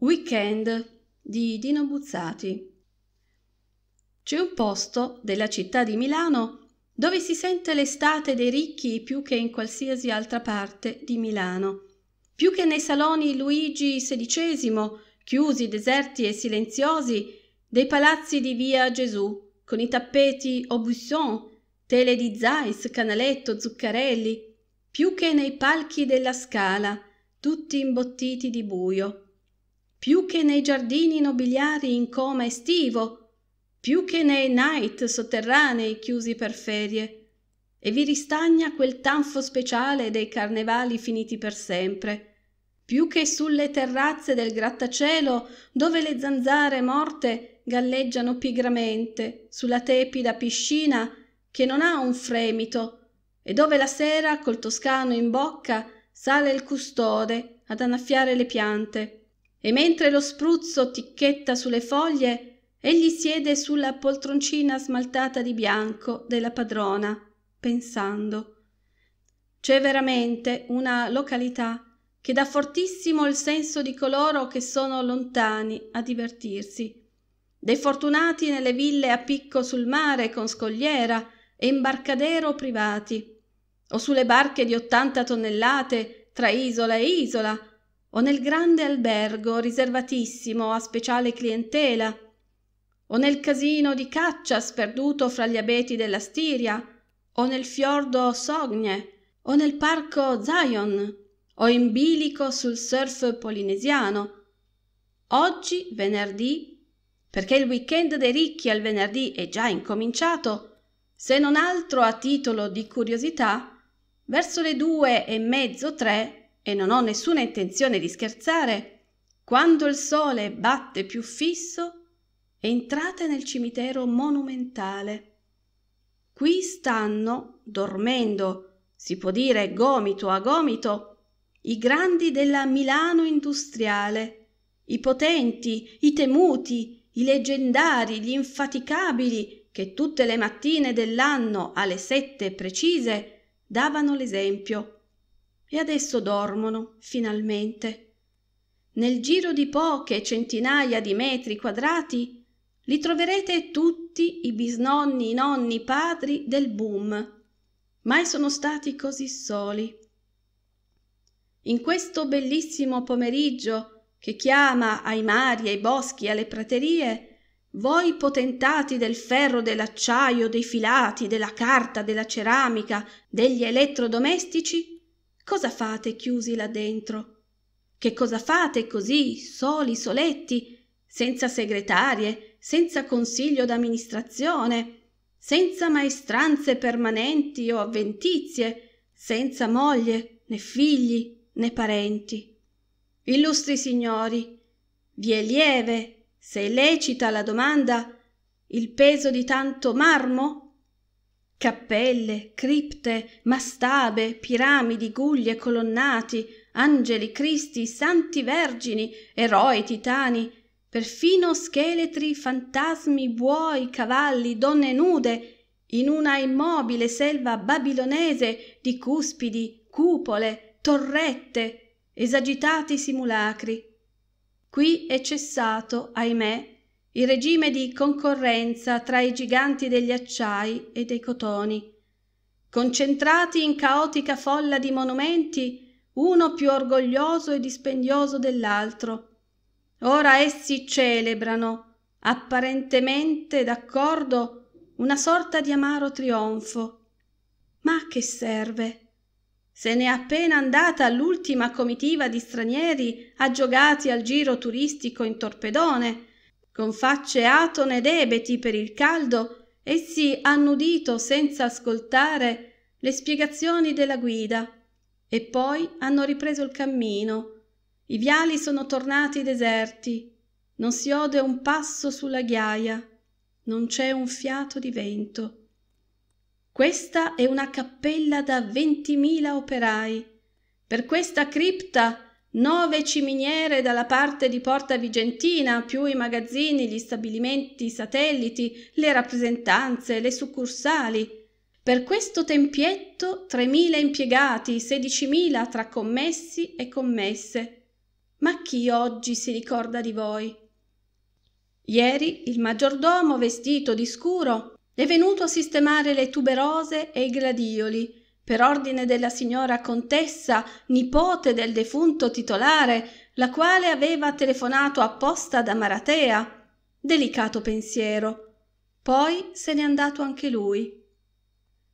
Weekend di Dino Buzzati. C'è un posto della città di Milano dove si sente l'estate dei ricchi più che in qualsiasi altra parte di Milano, più che nei saloni Luigi XVI, chiusi, deserti e silenziosi, dei palazzi di via Gesù, con i tappeti Aubusson, tele di Zeiss, Canaletto, Zuccarelli, più che nei palchi della Scala, tutti imbottiti di buio più che nei giardini nobiliari in coma estivo, più che nei night sotterranei chiusi per ferie, e vi ristagna quel tanfo speciale dei carnevali finiti per sempre, più che sulle terrazze del grattacielo dove le zanzare morte galleggiano pigramente sulla tepida piscina che non ha un fremito e dove la sera col toscano in bocca sale il custode ad annaffiare le piante e mentre lo spruzzo ticchetta sulle foglie, egli siede sulla poltroncina smaltata di bianco della padrona, pensando. C'è veramente una località che dà fortissimo il senso di coloro che sono lontani a divertirsi. Dei fortunati nelle ville a picco sul mare con scogliera e imbarcadero privati, o sulle barche di 80 tonnellate tra isola e isola, o nel grande albergo riservatissimo a speciale clientela, o nel casino di caccia sperduto fra gli abeti della Stiria, o nel fiordo Sogne, o nel parco Zion, o in bilico sul surf polinesiano. Oggi, venerdì, perché il weekend dei ricchi al venerdì è già incominciato, se non altro a titolo di curiosità, verso le due e mezzo tre e non ho nessuna intenzione di scherzare, quando il sole batte più fisso, entrate nel cimitero monumentale. Qui stanno, dormendo, si può dire gomito a gomito, i grandi della Milano industriale, i potenti, i temuti, i leggendari, gli infaticabili che tutte le mattine dell'anno alle sette precise davano l'esempio e adesso dormono finalmente nel giro di poche centinaia di metri quadrati li troverete tutti i bisnonni i nonni i padri del boom mai sono stati così soli in questo bellissimo pomeriggio che chiama ai mari ai boschi alle praterie voi potentati del ferro dell'acciaio dei filati della carta della ceramica degli elettrodomestici cosa fate chiusi là dentro? Che cosa fate così, soli, soletti, senza segretarie, senza consiglio d'amministrazione, senza maestranze permanenti o avventizie, senza moglie, né figli, né parenti? Illustri signori, vi è lieve, se è lecita la domanda, il peso di tanto marmo? cappelle cripte mastabe piramidi guglie colonnati angeli cristi santi vergini eroi titani perfino scheletri fantasmi buoi cavalli donne nude in una immobile selva babilonese di cuspidi cupole torrette esagitati simulacri qui è cessato ahimè il regime di concorrenza tra i giganti degli acciai e dei cotoni, concentrati in caotica folla di monumenti, uno più orgoglioso e dispendioso dell'altro. Ora essi celebrano, apparentemente d'accordo, una sorta di amaro trionfo. Ma a che serve? Se n'è appena andata l'ultima comitiva di stranieri aggiogati al giro turistico in Torpedone, con facce atone ed ebeti per il caldo, essi hanno udito senza ascoltare le spiegazioni della guida e poi hanno ripreso il cammino. I viali sono tornati deserti, non si ode un passo sulla ghiaia, non c'è un fiato di vento. Questa è una cappella da 20.000 operai. Per questa cripta nove ciminiere dalla parte di Porta Vigentina, più i magazzini, gli stabilimenti i satelliti, le rappresentanze, le succursali. Per questo tempietto 3.000 impiegati, 16.000 tra commessi e commesse. Ma chi oggi si ricorda di voi? Ieri il maggiordomo, vestito di scuro, è venuto a sistemare le tuberose e i gladioli, per ordine della signora contessa nipote del defunto titolare la quale aveva telefonato apposta da maratea delicato pensiero poi se n'è andato anche lui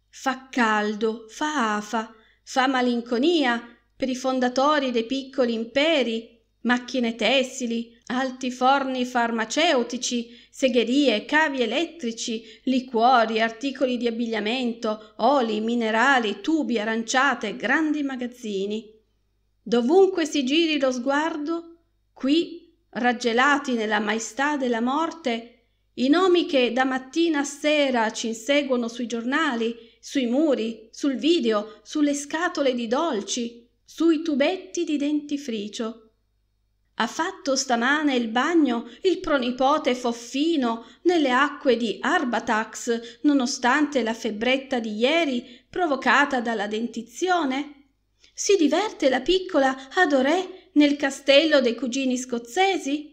fa caldo fa afa fa malinconia per i fondatori dei piccoli imperi macchine tessili, alti forni farmaceutici, segherie, cavi elettrici, liquori, articoli di abbigliamento, oli, minerali, tubi, aranciate, grandi magazzini. Dovunque si giri lo sguardo, qui, raggelati nella maestà della morte, i nomi che da mattina a sera ci inseguono sui giornali, sui muri, sul video, sulle scatole di dolci, sui tubetti di dentifricio ha fatto stamane il bagno il pronipote foffino nelle acque di arbatax nonostante la febbretta di ieri provocata dalla dentizione si diverte la piccola adorè nel castello dei cugini scozzesi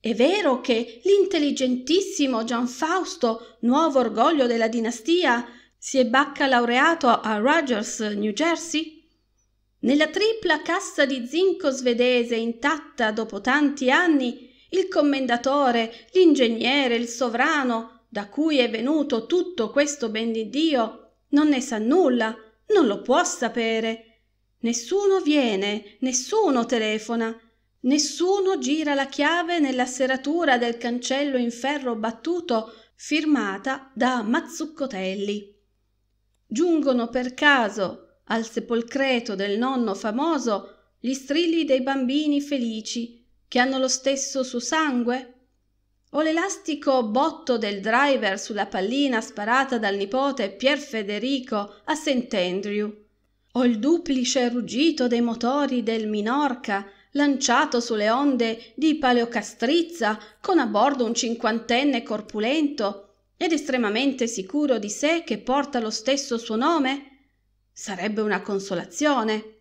è vero che l'intelligentissimo Gianfausto, nuovo orgoglio della dinastia, si è baccalaureato a Rogers, New Jersey? Nella tripla cassa di zinco svedese intatta dopo tanti anni, il commendatore, l'ingegnere, il sovrano, da cui è venuto tutto questo ben di Dio, non ne sa nulla, non lo può sapere. Nessuno viene, nessuno telefona, nessuno gira la chiave nella serratura del cancello in ferro battuto firmata da Mazzuccotelli. Giungono per caso al sepolcreto del nonno famoso gli strilli dei bambini felici che hanno lo stesso suo sangue o l'elastico botto del driver sulla pallina sparata dal nipote pier federico a Andrew? o il duplice ruggito dei motori del minorca lanciato sulle onde di paleocastrizza con a bordo un cinquantenne corpulento ed estremamente sicuro di sé che porta lo stesso suo nome Sarebbe una consolazione?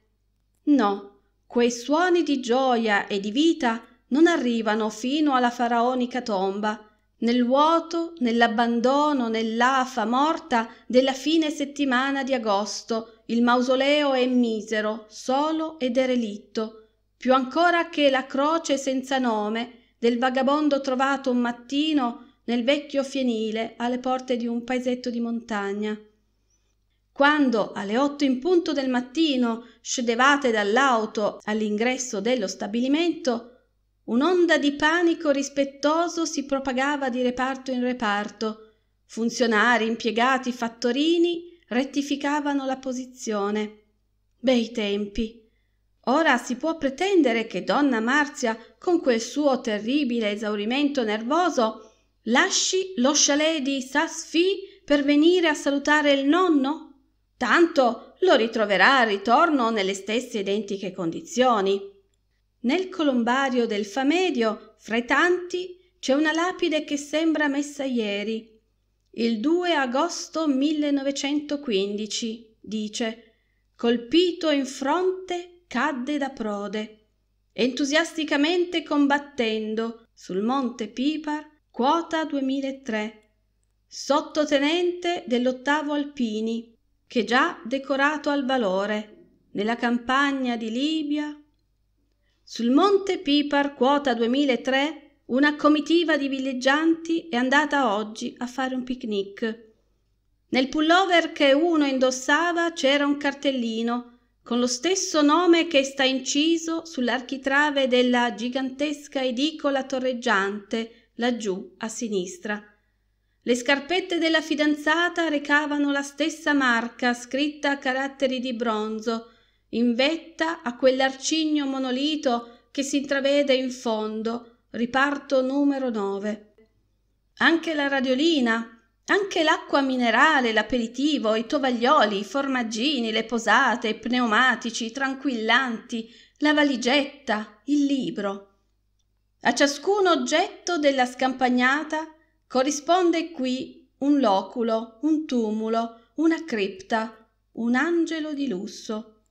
No, quei suoni di gioia e di vita non arrivano fino alla faraonica tomba, nel vuoto, nell'abbandono, nell'afa morta della fine settimana di agosto, il mausoleo è misero, solo e derelitto, più ancora che la croce senza nome del vagabondo trovato un mattino nel vecchio fienile alle porte di un paesetto di montagna. Quando alle otto in punto del mattino scendevate dall'auto all'ingresso dello stabilimento, Un'onda di panico rispettoso si propagava di reparto in reparto. Funzionari, impiegati, fattorini rettificavano la posizione. Bei tempi. Ora si può pretendere che donna Marzia, con quel suo terribile esaurimento nervoso, lasci lo chalet di Sasfi per venire a salutare il nonno? Tanto lo ritroverà al ritorno nelle stesse identiche condizioni. Nel colombario del Famedio, fra i tanti, c'è una lapide che sembra messa ieri. Il 2 agosto 1915, dice, colpito in fronte, cadde da prode. Entusiasticamente combattendo sul monte Pipar, quota 2003, sottotenente dell'ottavo Alpini che già decorato al valore nella campagna di libia sul monte pipar quota 2003, una comitiva di villeggianti è andata oggi a fare un picnic nel pullover che uno indossava c'era un cartellino con lo stesso nome che sta inciso sull'architrave della gigantesca edicola torreggiante laggiù a sinistra le scarpette della fidanzata recavano la stessa marca scritta a caratteri di bronzo, in vetta a quell'arcigno monolito che si intravede in fondo, riparto numero 9. Anche la radiolina, anche l'acqua minerale, l'aperitivo, i tovaglioli, i formaggini, le posate, i pneumatici, i tranquillanti, la valigetta, il libro. A ciascun oggetto della scampagnata Corrisponde qui un loculo, un tumulo, una cripta, un angelo di lusso.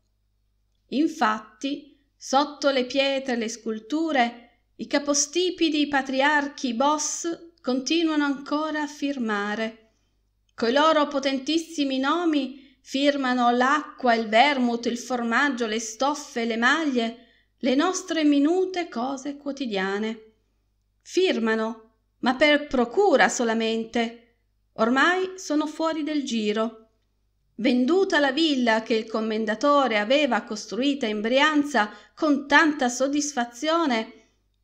Infatti, sotto le pietre e le sculture, i capostipidi patriarchi i boss continuano ancora a firmare. Coi loro potentissimi nomi firmano l'acqua, il vermouth, il formaggio, le stoffe, le maglie, le nostre minute cose quotidiane. Firmano ma per procura solamente. Ormai sono fuori del giro. Venduta la villa che il commendatore aveva costruita in Brianza con tanta soddisfazione,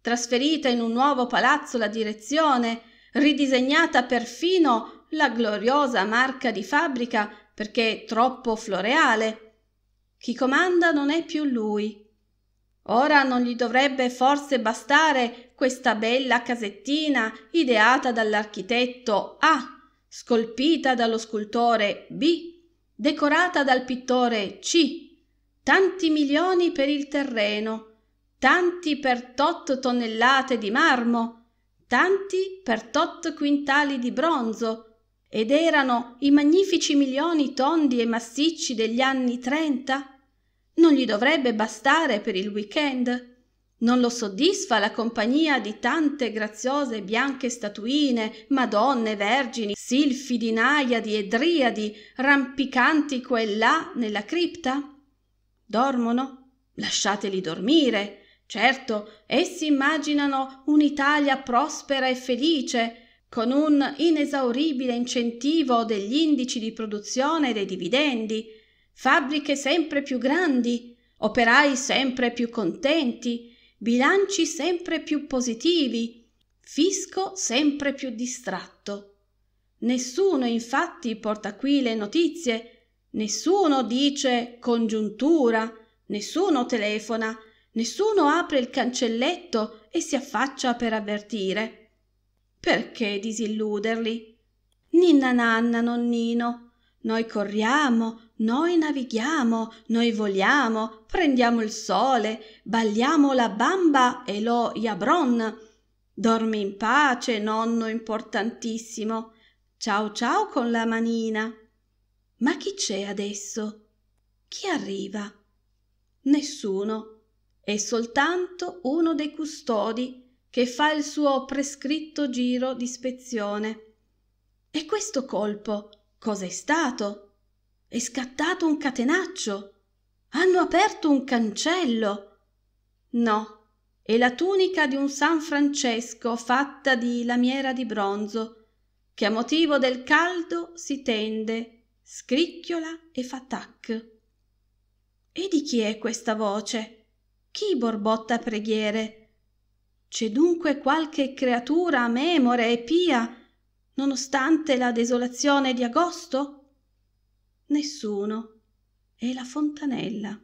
trasferita in un nuovo palazzo la direzione, ridisegnata perfino la gloriosa marca di fabbrica perché troppo floreale. Chi comanda non è più lui, Ora non gli dovrebbe forse bastare questa bella casettina ideata dall'architetto A, scolpita dallo scultore B, decorata dal pittore C. Tanti milioni per il terreno, tanti per tot tonnellate di marmo, tanti per tot quintali di bronzo, ed erano i magnifici milioni tondi e massicci degli anni trenta? Non gli dovrebbe bastare per il weekend? Non lo soddisfa la compagnia di tante graziose bianche statuine, madonne, vergini, silfi di naiadi e driadi, rampicanti qua e là nella cripta? Dormono? Lasciateli dormire. Certo, essi immaginano un'Italia prospera e felice, con un inesauribile incentivo degli indici di produzione e dei dividendi, fabbriche sempre più grandi, operai sempre più contenti, bilanci sempre più positivi, fisco sempre più distratto. Nessuno infatti porta qui le notizie, nessuno dice congiuntura, nessuno telefona, nessuno apre il cancelletto e si affaccia per avvertire. Perché disilluderli? Ninna nanna nonnino, noi corriamo noi navighiamo noi voliamo prendiamo il sole balliamo la bamba e lo jabron dormi in pace nonno importantissimo ciao ciao con la manina ma chi c'è adesso chi arriva nessuno è soltanto uno dei custodi che fa il suo prescritto giro di ispezione e questo colpo Cosa è stato? È scattato un catenaccio. Hanno aperto un cancello. No, è la tunica di un San Francesco fatta di lamiera di bronzo, che a motivo del caldo si tende, scricchiola e fa tac. E di chi è questa voce? Chi borbotta preghiere? C'è dunque qualche creatura memore e pia nonostante la desolazione di agosto nessuno e la fontanella